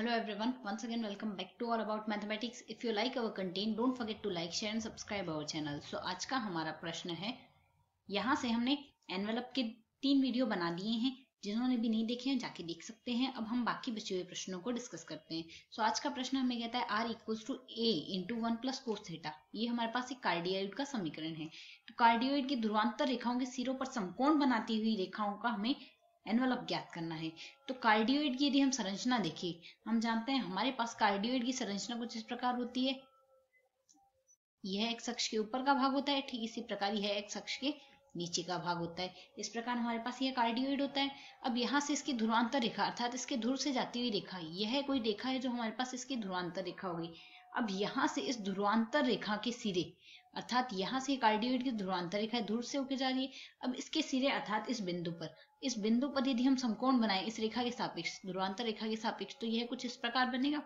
Hello everyone, once again welcome back to All About Mathematics. If you like our content, don't forget to like, share and subscribe our channel. So आज का हमारा प्रश्न है यहाँ से हमने envelope के तीन वीडियो बना दिए हैं जिन्होंने भी नहीं देखे हैं जाके देख सकते हैं अब हम बाकी बचे हुए प्रश्नों को डिस्कस करते हैं सो so, आज का प्रश्न हमें कहता है R equals to A into one plus cos theta ये हमारे पास एक कार्डियोइड का समीकरण है तो कार्डियोइड की ध्रुवांतर रेखाओं के सिरों पर समकोण बनाती हुई रेखाओं का हमें एनवलप ज्ञात करना है तो कार्डियोइड की यदि हम संरचना देखें हम जानते हैं हमारे पास कार्डियोइड की संरचना कुछ इस प्रकार होती है यह एक शख्स के ऊपर का भाग होता है ठीक इसी प्रकार यह एक शख्स के नीचे का भाग होता है इस प्रकार हमारे पास यह कार्डियोइड होता है अब यहाँ से इसकी ध्रुवांतर रेखा अर्थात इसके ध्रुव से जाती हुई रेखा यह कोई रेखा है जो हमारे पास इसकी ध्रुवांतर रेखा होगी अब यहाँ से इस ध्रुवांतर रेखा के सिरे अर्थात यहाँ से कार्डियोइड की ध्रुवांतर है ध्रुव से होकर जा रही है अब इसके सिरे अर्थात इस बिंदु पर इस बिंदु पर यदि हम समकोण बनाए इस रेखा के सापेक्ष ध्रुवांतर रेखा के सापेक्ष तो यह कुछ इस प्रकार बनेगा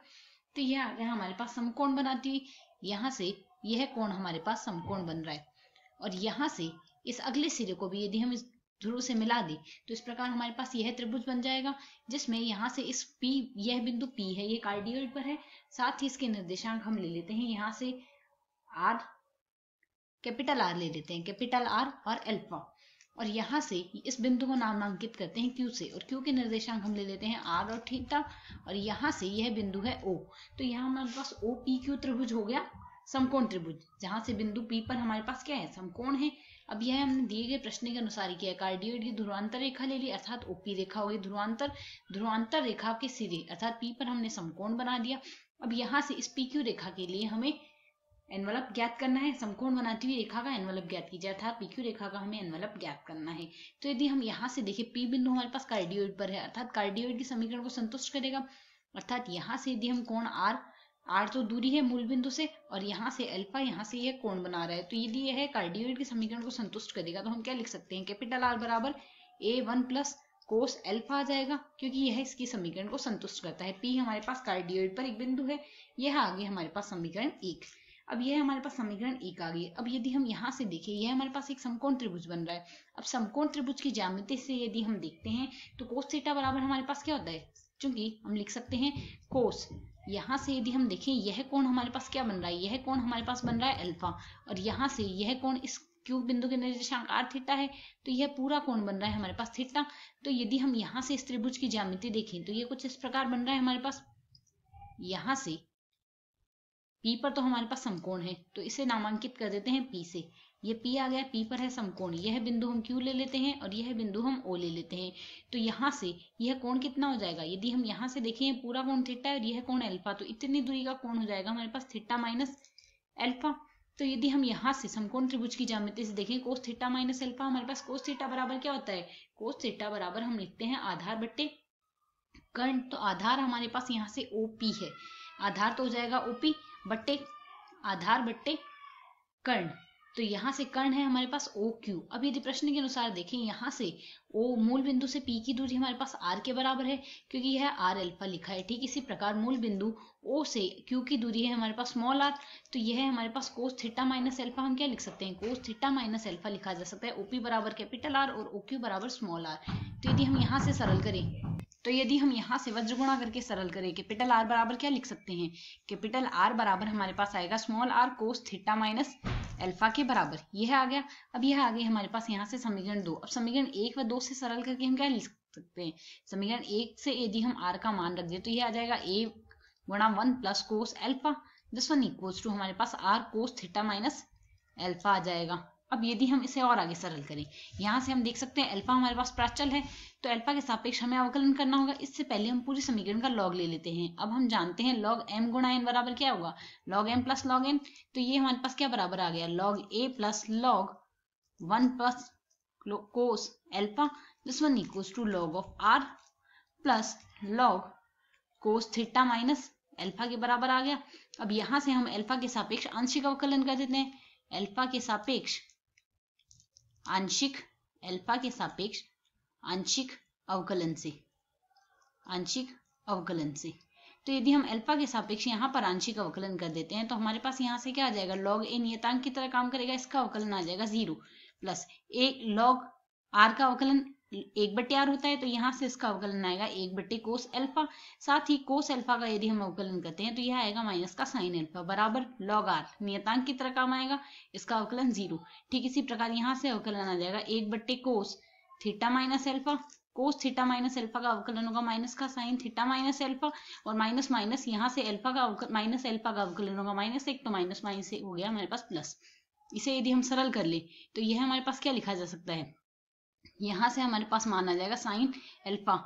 तो यह आ गया हमारे पास समकोण बनाती हुई यहाँ से यह कोण हमारे पास समकोण बन रहा है और यहाँ से इस अगले सिरे को भी यदि हम इस ध्रुव से मिला दें तो इस प्रकार हमारे पास यह त्रिभुज बन जाएगा जिसमें यहाँ से इस P यह बिंदु P है ये कार्डियोइड पर है साथ ही इसके निर्देशांक हम ले लेते हैं यहाँ से आर कैपिटल आर ले लेते हैं कैपिटल आर और एल्फा और यहाँ से इस बिंदु को नामांकित करते हैं क्यू से और क्यू के निर्देशांक हम ले लेते हैं आर और थीटा और यहाँ से यह बिंदु है ओ तो यहाँ हमारे पास ओ पी क्यू त्रिभुज हो गया समकोण त्रिभुज जहां से बिंदु पी पर हमारे पास क्या है समकोण है अब यह हमने दिए गए प्रश्न के अनुसार किया कार्डियोइड की ध्रुवांतर रेखा ले ली अर्थात ओपी रेखा गई ध्रुवांतर ध्रुवांतर रेखा के सिरे अर्थात पी पर हमने समकोण बना दिया अब यहाँ से इस पी क्यू रेखा के लिए हमें एनवलप ज्ञात करना है समकोण बनाती हुई रेखा का एनवलप ज्ञात कीजिए अर्थात पी क्यू रेखा का हमें एनवलप ज्ञात करना है तो यदि हम यहाँ से देखें पी बिंदु हमारे पास कार्डियोइड पर है अर्थात कार्डियोइड के समीकरण को संतुष्ट करेगा अर्थात यहाँ से यदि हम कोण आर आर तो दूरी है मूल बिंदु से और यहाँ से अल्फा यहाँ से यह कोण बना रहा है तो यदि यह कार्डियोइड के समीकरण को संतुष्ट करेगा तो हम क्या लिख सकते हैं कैपिटल आर बराबर A one plus cos alpha आ जाएगा क्योंकि यह इसके समीकरण को संतुष्ट करता है पी हमारे पास कार्डियोइड पर एक बिंदु है यह आगे हमारे पास समीकरण एक है अब यह हमारे पास समीकरण एक आ गई अब यदि हम यहाँ से देखें यह हमारे पास एक समकोण त्रिभुज बन रहा है अब समकोण त्रिभुज की जामिति से यदि हम देखते हैं तो कोस थीटा बराबर हमारे पास क्या होता है क्योंकि हम लिख सकते हैं कोस यहाँ से यदि हम देखें यह कोण हमारे पास क्या बन रहा है यह कोण हमारे पास बन रहा है अल्फा और यहाँ से यह कोण इस क्यू बिंदु के निर्देशांक आर थीटा है तो यह पूरा कोण बन रहा है हमारे पास थीटा तो यदि हम यहाँ से इस त्रिभुज की ज्यामिति देखें तो ये कुछ इस प्रकार बन रहा है हमारे पास यहाँ से पी पर तो हमारे पास समकोण है तो इसे नामांकित कर देते हैं पी से ये पी आ गया पी पर है समकोण यह बिंदु हम क्यू ले लेते हैं और यह बिंदु हम ओ ले लेते हैं तो यहाँ से यह कोण कितना हो जाएगा यदि हम यहाँ से देखें पूरा कोण है और यह कोण अल्फा तो इतनी दूरी का कोण हो जाएगा हमारे पास थिट्टा माइनस अल्फा तो यदि हम यहाँ से समकोण त्रिभुज की ज्यामिति से देखें कोस थीटा माइनस अल्फा हमारे पास कोस थीटा बराबर क्या होता है कोस थीटा बराबर हम लिखते हैं आधार बट्टे कर्ण तो आधार हमारे पास यहाँ से ओपी है आधार तो हो जाएगा ओपी बट्टे आधार बट्टे कर्ण तो यहाँ से कर्ण है हमारे पास ओ क्यू अब यदि प्रश्न के अनुसार देखें यहाँ से ओ मूल बिंदु से पी की दूरी हमारे पास आर के बराबर है क्योंकि यह आर एल्फा लिखा है ठीक इसी प्रकार मूल बिंदु ओ से क्यू की दूरी है हमारे पास स्मॉल आर तो यह है हमारे पास कोस थीटा माइनस एल्फा हम क्या लिख सकते हैं कोस थीटा माइनस एल्फा लिखा जा सकता है ओपी बराबर कैपिटल आर और ओ क्यू बराबर स्मॉल आर तो यदि हम यहाँ से सरल करें तो यदि हम यहाँ से वज्र गुणा करके सरल करें कैपिटल आर बराबर क्या लिख सकते हैं कैपिटल आर बराबर हमारे पास आएगा small R cos theta minus alpha के बराबर यह आ गया अब यह आ गया हमारे पास यहाँ से समीकरण दो अब समीकरण एक व दो से सरल करके हम क्या लिख सकते हैं समीकरण एक से यदि हम आर का मान रख दे तो यह आ जाएगा ए गुणा one plus cos alpha this one equals to हमारे पास are cos theta minus alpha आ जाएगा अब यदि हम इसे और आगे सरल करें यहाँ से हम देख सकते हैं अल्फा हमारे पास प्राचल है तो अल्फा के सापेक्ष हमें अवकलन करना होगा इससे पहले हम पूरी समीकरण का लॉग ले लेते हैं अब हम जानते हैं लॉग एम गुणा एन बराबर क्या होगा log M plus log N तो ये हमारे पास क्या बराबर आ गया log A plus log one plus cos alpha this one equals to log of R plus log cos theta minus alpha के बराबर आ गया अब यहां से हम एल्फा के सापेक्ष आंशिक अवकलन कर देते हैं एल्फा के सापेक्ष आंशिक अल्फा के सापेक्ष आंशिक अवकलन से आंशिक अवकलन से तो यदि हम अल्फा के सापेक्ष यहाँ पर आंशिक अवकलन कर देते हैं तो हमारे पास यहाँ से क्या आ जाएगा लॉग ए नियतांक की तरह काम करेगा इसका अवकलन आ जाएगा zero plus a log r का अवकलन एक बटे आर होता है तो यहाँ से इसका अवकलन आएगा एक बटे कोस एल्फा साथ ही कोस एल्फा का यदि हम अवकलन करते हैं तो यह आएगा माइनस का साइन एल्फा बराबर लॉग आर नियतांक की तरह काम आएगा इसका अवकलन जीरो ठीक इसी प्रकार यहाँ से अवकलन आ जाएगा एक बट्टे cos theta minus alpha cos theta minus alpha का अवकलन होगा माइनस का साइन थीटा माइनस एल्फा और माइनस माइनस यहाँ से एल्फा का माइनस एल्फा का अवकलन होगा माइनस एक तो माइनस माइनस हो गया हमारे पास प्लस इसे यदि हम सरल कर ले तो यह हमारे पास क्या लिखा जा सकता है यहाँ से हमारे पास मान आ जाएगा साइन एल्फा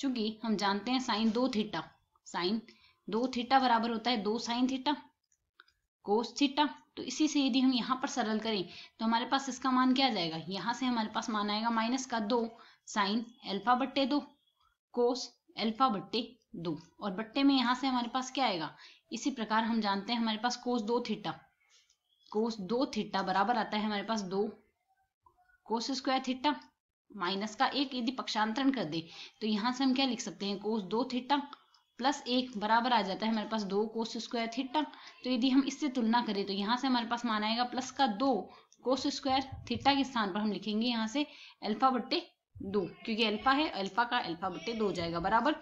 चूंकि हम जानते हैं साइन दो थीटा साइन दो थीटा बराबर होता है दो साइन थीटा कोस थीटा तो इसी से यदि हम यहाँ पर सरल करें तो हमारे पास इसका मान क्या जाएगा यहाँ से हमारे पास मान आएगा माइनस का दो साइन एल्फा बट्टे दो कोस एल्फा बट्टे दो और बट्टे में यहाँ से हमारे पास क्या आएगा इसी प्रकार हम जानते हैं हमारे पास कोस दो थीटा कोस दो थीटा बराबर आता है हमारे पास दो कोस स्क्वायर थीटा माइनस का एक यदि पक्षांतरण कर दे तो यहाँ से हम क्या लिख सकते हैं कोस दो थीटा प्लस एक बराबर आ जाता है हमारे पास दो कोस स्क्वायर थीटा तो यदि हम इससे तुलना करें तो यहाँ से हमारे पास मान आएगा प्लस का दो कोस स्क्वायर थीटा के स्थान पर हम लिखेंगे यहाँ से अल्फा बट्टे दो क्योंकि अल्फा है अल्फा का अल्फा बट्टे दो जाएगा बराबर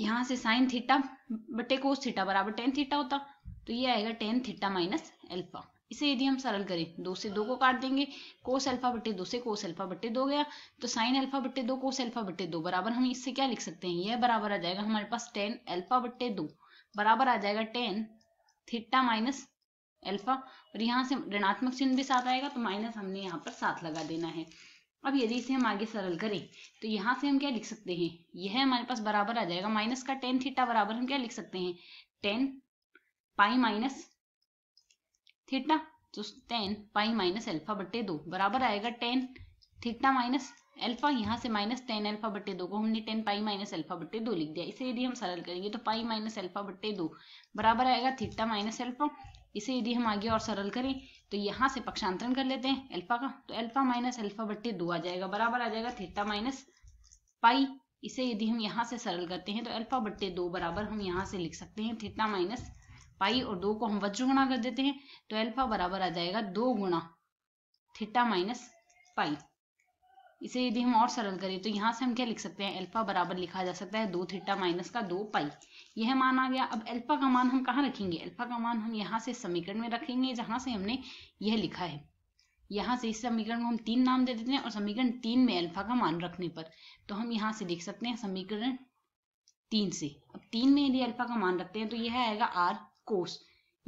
यहाँ से साइन थीटा बटे कोस थीटा बराबर टेन थीटा होता तो ये आएगा टेन थीटा माइनस अल्फा इसे यदि हम सरल करें दो से दो को काट देंगे कोस अल्फा बट्टे दो से कोस अल्फा बट्टे दो गया तो साइन अल्फा बट्टे दो कोस अल्फा बट्टे दो बराबर हम इससे क्या लिख सकते हैं यह बराबर आ जाएगा हमारे पास टेन अल्फा बट्टे दो बराबर आ जाएगा टेन थीटा माइनस अल्फा और यहाँ से ऋणात्मक चिन्ह भी साथ आएगा तो माइनस हमने यहाँ पर साथ लगा देना है अब यदि इसे हम आगे सरल करें तो यहाँ से हम क्या लिख सकते हैं यह हमारे पास बराबर आ जाएगा माइनस का टेन थीटा बराबर हम क्या लिख सकते हैं टेन पाई माइनस थीटा तो टेन पाई माइनस एल्फा बट्टे दो बराबर आएगा टेन थीटा माइनस एल्फा यहाँ से माइनस टेन एल्फा बट्टे दो को हमने टेन पाई माइनस एल्फा बट्टे दो लिख दिया इसे यदि हम सरल करेंगे तो पाई माइनस एल्फा बट्टे दो बराबर आएगा थीटा माइनस एल्फा इसे यदि हम आगे और सरल करें तो यहाँ से पक्षांतरण कर लेते हैं एल्फा का तो एल्फा माइनस एल्फा बट्टे दो आ जाएगा बराबर आ जाएगा थीटा माइनस पाई इसे यदि हम यहाँ से सरल करते हैं तो एल्फा बट्टे दो बराबर हम यहाँ से लिख सकते हैं थीटा माइनस पाई और दो को हम वज्र गुणा कर देते हैं तो अल्फा बराबर आ जाएगा दो गुणा थीटा माइनस पाई इसे यदि हम और सरल करें तो यहाँ से हम क्या लिख सकते हैं अल्फा बराबर लिखा जा सकता है दो थीटा माइनस का दो पाई यह मान आ गया अब अल्फा का मान हम कहाँ रखेंगे अल्फा का मान हम यहाँ से समीकरण में रखेंगे जहां से हमने यह लिखा है यहाँ से इस समीकरण को हम तीन नाम दे देते हैं और समीकरण तीन में अल्फा का मान रखने पर तो हम यहाँ से देख सकते हैं समीकरण तीन से अब तीन में यदि अल्फा का मान रखते हैं तो यह आएगा आर कोस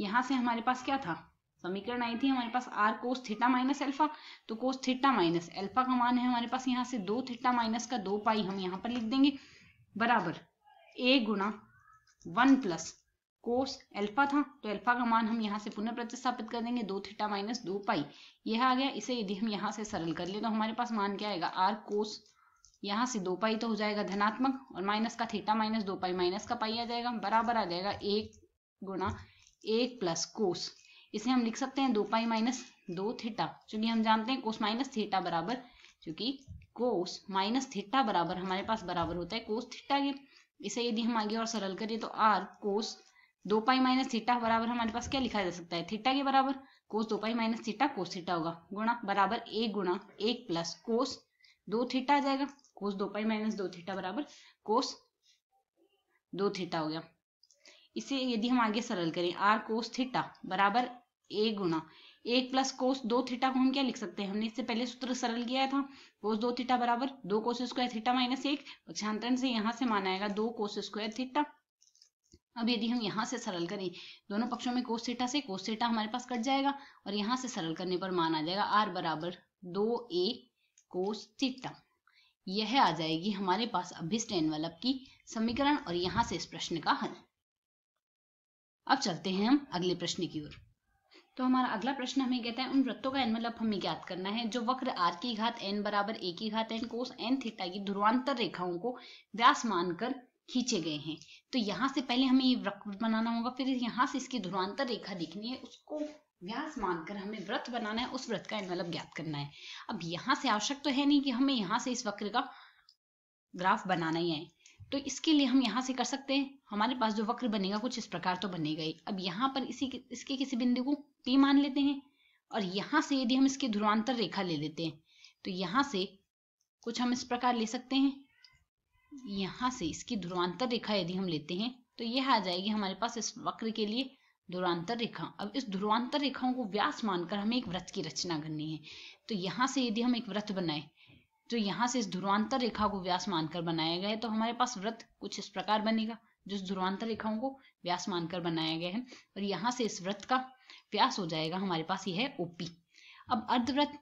यहां से हमारे पास क्या था समीकरण आई थी हमारे पास are cos theta minus alpha तो कोस थीटा माइनस एल्फा का मान है हमारे पास यहाँ से दो थीटा माइनस का दो पाई हम यहाँ पर लिख देंगे बराबर ए गुणा वन प्लस कोस एल्फा था तो एल्फा का मान हम यहाँ से पुनः प्रतिस्थापित कर देंगे दो थीटा माइनस दो पाई यह आ गया इसे यदि हम यहाँ से सरल कर ले तो हमारे पास मान क्या आएगा आर कोस यहाँ से दो पाई तो हो जाएगा धनात्मक और माइनस का थीटा माइनस दो पाई माइनस का पाई आ जाएगा बराबर आ जाएगा एक गुणा एक प्लस कोस इसे हम लिख सकते हैं दो पाई माइनस दो थीटा चूंकि हम जानते हैं कोस माइनस थीटा बराबर चूंकि कोस माइनस थीटा बराबर हमारे पास बराबर होता है कोस थीटा के इसे यदि हम आगे और सरल करिए तो आर कोस दो पाई माइनस थीटा बराबर हमारे पास क्या लिखा जा सकता है थीटा के बराबर कोस दो pi minus theta cos theta होगा गुणा बराबर एक गुणा एक प्लस कोस दो थीटा आ जाएगा कोस दो पाई माइनस दो थीटा बराबर कोस दो थीटा हो गया इसे यदि हम आगे सरल करें आर कोस थीटा बराबर ए गुणा एक प्लस कोस दो थीटा को हम क्या लिख सकते हैं हमने इससे पहले सूत्र सरल किया था कोस दो थीटा बराबर दो कोस स्क्वायर थीटा माइनस एक पक्षांतरण से यहाँ से माना आएगा दो कोस स्क्वायर थीटा अब यदि हम यहाँ से सरल करें दोनों पक्षों में कोस थीटा से कोस थीटा हमारे पास कट जाएगा और यहाँ से सरल करने पर मान आ जाएगा आर बराबर दो ए कोस थीटा यह आ जाएगी हमारे पास अभिष्ट एनवलप की समीकरण और यहाँ से इस प्रश्न का हल अब चलते हैं हम अगले प्रश्न की ओर तो हमारा अगला प्रश्न हमें कहता है उन वृत्तों का एनवलप मतलब हमें ज्ञात करना है जो वक्र आर की घात एन बराबर ए की घात एन कोस एन थीटा की ध्रुवांतर रेखाओं को व्यास मानकर खींचे गए हैं तो यहाँ से पहले हमें ये वक्र बनाना होगा फिर यहाँ से इसकी ध्रुवांतर रेखा दिखनी है उसको व्यास मानकर हमें व्रत बनाना है उस व्रत का एनवलप मतलब ज्ञात करना है अब यहाँ से आवश्यक तो है नहीं कि हमें यहाँ से इस वक्र का ग्राफ बनाना ही है तो इसके लिए हम यहाँ से कर सकते हैं हमारे पास जो वक्र बनेगा कुछ इस प्रकार तो बनेगा ही अब यहाँ पर इसी इसके किसी बिंदु को P मान लेते हैं और यहाँ से यदि हम इसकी ध्रुवांतर रेखा ले लेते हैं तो यहाँ से कुछ हम इस प्रकार ले सकते हैं यहाँ से इसकी ध्रुवांतर रेखा यदि हम लेते हैं तो यह आ जाएगी हमारे पास इस वक्र के लिए ध्रुवांतर रेखा अब इस ध्रुवांतर रेखाओं को व्यास मानकर हमें एक व्रत की रचना करनी है तो यहाँ से यदि हम एक व्रत बनाए जो यहाँ से इस ध्रुवांतर रेखा को व्यास मानकर बनाया गया है तो हमारे पास व्रत कुछ इस प्रकार बनेगा जो ध्रुवांतर रेखाओं को व्यास मानकर बनाया गया है और यहाँ से इस व्रत का व्यास हो जाएगा हमारे पास यह है ओपी अब अर्धव्रत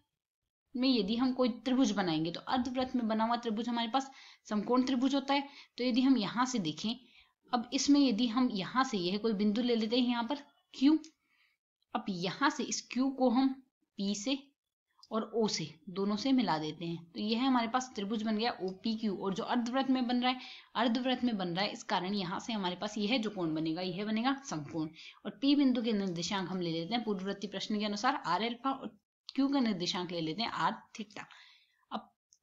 में यदि हम कोई त्रिभुज बनाएंगे तो अर्धव्रत में बना हुआ त्रिभुज हमारे पास समकोण त्रिभुज होता है तो यदि हम यहाँ से देखें अब इसमें यदि हम यहाँ से यह कोई बिंदु ले लेते हैं यहाँ पर क्यू अब यहाँ से इस क्यू को हम पी से और ओ से दोनों से मिला देते हैं तो यह हमारे पास त्रिभुज बन गया ओ पी क्यू और जो अर्धव्रत में बन रहा है अर्धव्रत में बन रहा है इस कारण यहाँ से हमारे पास यह जो कोण बनेगा यह बनेगा संकोण और पी बिंदु के निर्देशांक हम ले लेते हैं पूर्ववर्ती प्रश्न के अनुसार आर एल्फा और क्यू का निर्देशांक ले लेते हैं आर थीटा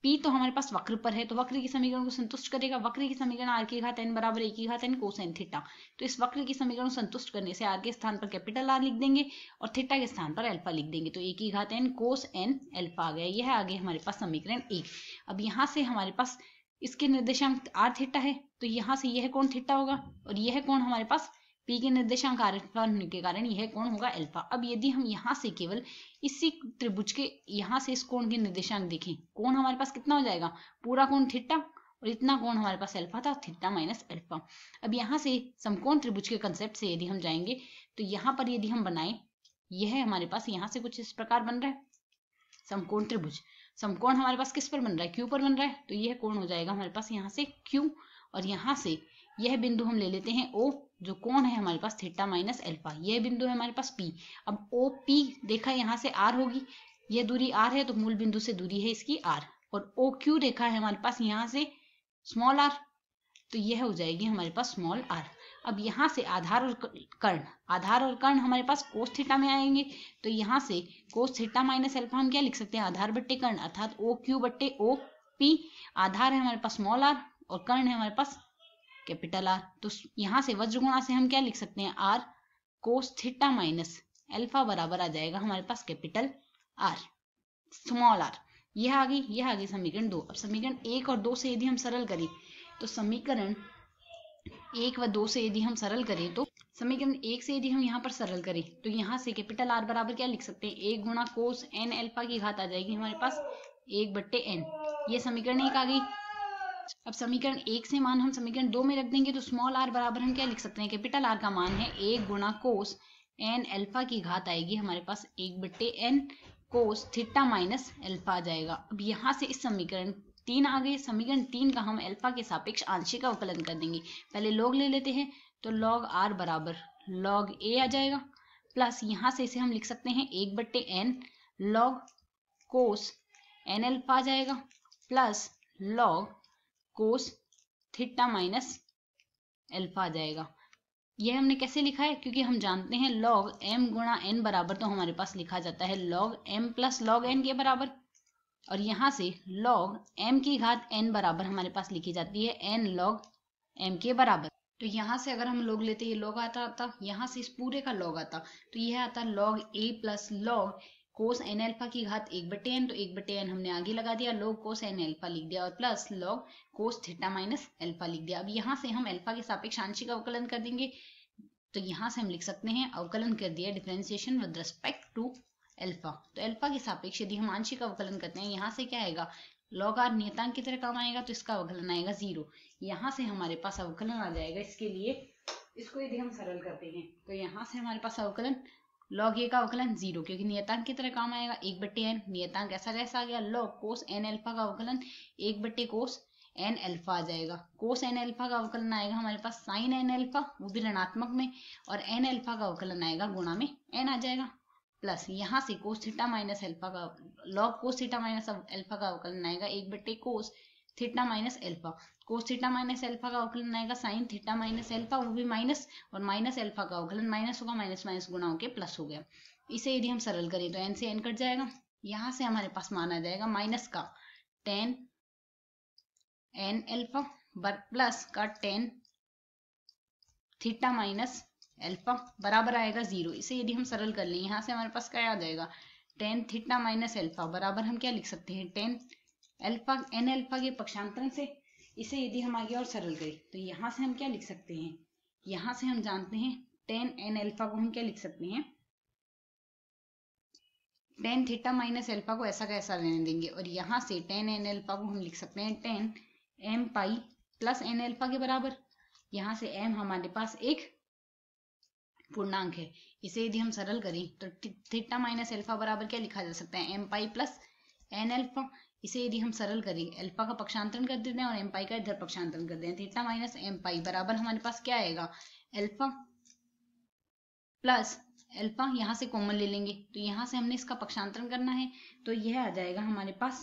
पी तो हमारे पास वक्र पर है तो वक्र की समीकरण को संतुष्ट करेगा वक्र की समीकरण आर के घात एन बराबर एक घात एन कोसेन थीटा तो इस वक्र की समीकरण को संतुष्ट करने से आर के स्थान पर कैपिटल आर लिख देंगे और थीटा के स्थान पर एल्फा लिख देंगे तो एक ही घात एन कोस एन एल्फा आ गया यह आगे हमारे पास समीकरण एक अब यहाँ से हमारे पास इसके निर्देशांक आर थीटा है तो यहाँ से यह कौन थीटा होगा और यह कौन हमारे पास पी के निर्देशांक अल्फा होने के कारण यह कोण होगा अल्फा अब यदि हम यहाँ से केवल इसी त्रिभुज के यहाँ से इस कोण के निर्देशांक देखें कोण हमारे पास कितना हो जाएगा पूरा कोण थीटा और इतना कोण हमारे पास अल्फा था थीटा माइनस अल्फा अब यहाँ से समकोण त्रिभुज के कंसेप्ट से यदि हम जाएंगे तो यहाँ पर यदि हम बनाए यह हमारे पास यहाँ से कुछ इस प्रकार बन रहा है समकोण त्रिभुज समकोण हमारे पास किस पर बन रहा है क्यू पर बन रहा है तो यह कोण हो जाएगा हमारे पास यहाँ से क्यू और यहाँ से यह बिंदु हम ले लेते हैं ओ जो कौन है हमारे पास थीटा माइनस एल्फा ये बिंदु है हमारे पास पी अब ओ पी देखा यहाँ से आर होगी ये दूरी आर है तो मूल बिंदु से दूरी है इसकी आर और ओ क्यू देखा है हमारे पास यहाँ से स्मॉल आर तो यह हो जाएगी हमारे पास स्मॉल आर अब यहाँ से आधार और कर्ण आधार और कर्ण हमारे पास कोस थीटा में आएंगे तो यहाँ से कोस थीटा माइनस अल्फा हम क्या लिख सकते हैं आधार बट्टे कर्ण अर्थात ओ क्यू बट्टे ओ पी आधार है हमारे पास स्मॉल आर और कर्ण है हमारे पास कैपिटल आर तो यहाँ से वज्रगुणा से हम क्या लिख सकते हैं r cos theta minus alpha बराबर आ जाएगा हमारे पास कैपिटल आर स्मॉल आर यह आ गई यह आ गई समीकरण दो अब समीकरण एक और दो से यदि हम सरल करें तो समीकरण एक व दो से यदि हम सरल करें तो समीकरण एक से यदि हम यहाँ पर सरल करें तो यहाँ से कैपिटल आर बराबर क्या लिख सकते हैं एक गुणा कोस एन एल्फा की घात आ जाएगी हमारे पास एक बट्टे एन ये समीकरण एक आ गई अब समीकरण एक से मान हम समीकरण दो में रख देंगे तो स्मॉल आर बराबर हम क्या लिख सकते हैं कैपिटल आर का मान है एक गुणा कोस एन एल्फा की घात आएगी हमारे पास एक बट्टे n cos theta minus alpha आ जाएगा अब यहाँ से इस समीकरण तीन आ गए समीकरण तीन का हम एल्फा के सापेक्ष आंशिक अवकलन कर देंगे पहले लॉग ले लेते हैं तो लॉग आर बराबर लॉग ए आ जाएगा प्लस यहाँ से इसे हम लिख सकते हैं एक बट्टे n log cos n alpha आ जाएगा plus log cos theta minus alpha आ जाएगा यह हमने कैसे लिखा है क्योंकि हम जानते हैं लॉग एम गुणा एन बराबर तो हमारे पास लिखा जाता है log M plus log n के बराबर और यहां से लॉग एम की घात एन बराबर हमारे पास लिखी जाती है एन लॉग एम के बराबर तो यहां से अगर हम लोग लेते हैं लॉग आता आता यहां से इस पूरे का लॉग आता तो यह आता लॉग ए plus log cos n alpha की घात एक बटे एन तो एक बटे एन हमने आगे लगा दिया लॉग कोस एन एल्फा लिख दिया और plus log cos theta minus alpha लिख दिया अब यहाँ से हम एल्फा के सापेक्ष आंशिक अवकलन कर देंगे तो यहाँ से हम लिख सकते हैं अवकलन कर दिया differentiation with respect to alpha तो एल्फा के सापेक्ष यदि हम आंशिक अवकलन करते हैं यहाँ से क्या आएगा लॉग आर नियतांक की तरह काम आएगा तो इसका अवकलन आएगा जीरो यहाँ से हमारे पास अवकलन आ जाएगा इसके लिए इसको यदि हम सरल करते हैं तो यहाँ से हमारे पास अवकलन लॉग ए का अवकलन जीरो क्योंकि नियतांक की तरह काम आएगा एक बट्टे एन नियतांक ऐसा कैसा आ गया लॉग कोस एन एल्फा का अवकलन एक बट्टे कोस एन एल्फा आ जाएगा कोस एन एल्फा का अवकलन आएगा हमारे पास साइन एन एल्फा वो भी ऋणात्मक में और एन एल्फा का अवकलन आएगा गुणा में एन आ जाएगा प्लस यहाँ से कोस थीटा माइनस एल्फा का log cos theta minus alpha का अवकलन आएगा एक बट्टे cos theta minus alpha cos theta minus alpha का अवकलन आएगा साइन थीटा माइनस एल्फा वो भी माइनस और माइनस एल्फा का अवकलन माइनस होगा माइनस माइनस गुणा होकर प्लस हो गया इसे यदि हम सरल करें तो एन से एन कट जाएगा यहाँ से हमारे पास मान आ जाएगा माइनस का टेन एन एल्फा प्लस का टेन थीटा माइनस एल्फा बराबर आएगा जीरो इसे यदि हम सरल कर लें यहाँ से हमारे पास क्या आ जाएगा टेन थीटा माइनस एल्फा बराबर हम क्या लिख सकते हैं टेन अल्फा एन अल्फा के पक्षांतरण से इसे यदि हम आगे और सरल करें तो यहाँ से हम क्या लिख सकते हैं यहाँ से हम जानते हैं टेन एन एल्फा को हम क्या लिख सकते हैं टेन थीटा माइनस एल्फा को ऐसा का ऐसा रहने देंगे और यहाँ से टेन एन एल्फा को हम लिख सकते हैं tan m pi plus n alpha के बराबर यहाँ से एम हमारे पास एक पूर्णांक है इसे यदि हम सरल करें तो थीटा माइनस एल्फा बराबर क्या लिखा जा सकता है m pi plus n alpha इसे यदि हम सरल करेंगे अल्फा का पक्षांतरण कर देते हैं और एमपाई का इधर पक्षांतरण कर देते हैं थीटा माइनस एमपाई बराबर हमारे पास क्या आएगा अल्फा प्लस अल्फा यहाँ से कॉमन ले लेंगे तो यहां से हमने इसका पक्षांतरण करना है तो यह आ जाएगा हमारे पास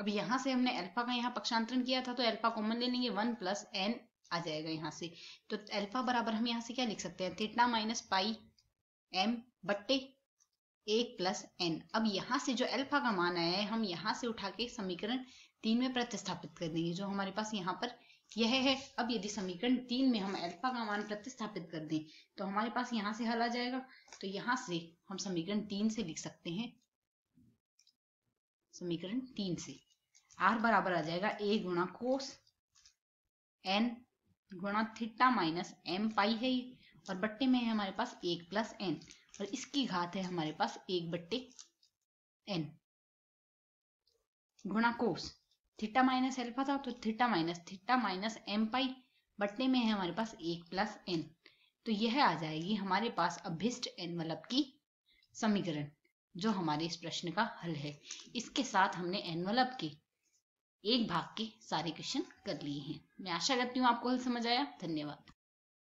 अब यहां से हमने अल्फा का यहाँ पक्षांतरण किया था तो अल्फा कॉमन ले लेंगे वन प्लस एन आ जाएगा यहाँ से तो अल्फा बराबर हम यहाँ से क्या लिख सकते हैं थीटा माइनस पाई एम बट्टे एक प्लस एन अब यहाँ से जो अल्फा का मान आया है हम यहाँ से उठा के समीकरण तीन में प्रतिस्थापित कर देंगे जो हमारे पास यहाँ पर यह है अब यदि समीकरण तीन में हम अल्फा का मान प्रतिस्थापित कर दें तो हमारे पास यहाँ से हल आ जाएगा तो यहाँ से हम समीकरण तीन से लिख सकते हैं समीकरण तीन से आर बराबर आ जाएगा ए गुणा कोस एन गुणा थीटा माइनस एम पाई है ये और बट्टे में है हमारे पास एक प्लस एन और इसकी घात है हमारे पास एक बट्टे एन गुणा कोस थीटा माइनस एल्फा था तो theta minus theta minus m pi बट्टे में है हमारे पास एक प्लस एन तो यह आ जाएगी हमारे पास अभिष्ट एन वलब मतलब की समीकरण जो हमारे इस प्रश्न का हल है इसके साथ हमने एनवलप मतलब के एक भाग के सारे क्वेश्चन कर लिए हैं मैं आशा करती हूँ आपको हल समझ आया धन्यवाद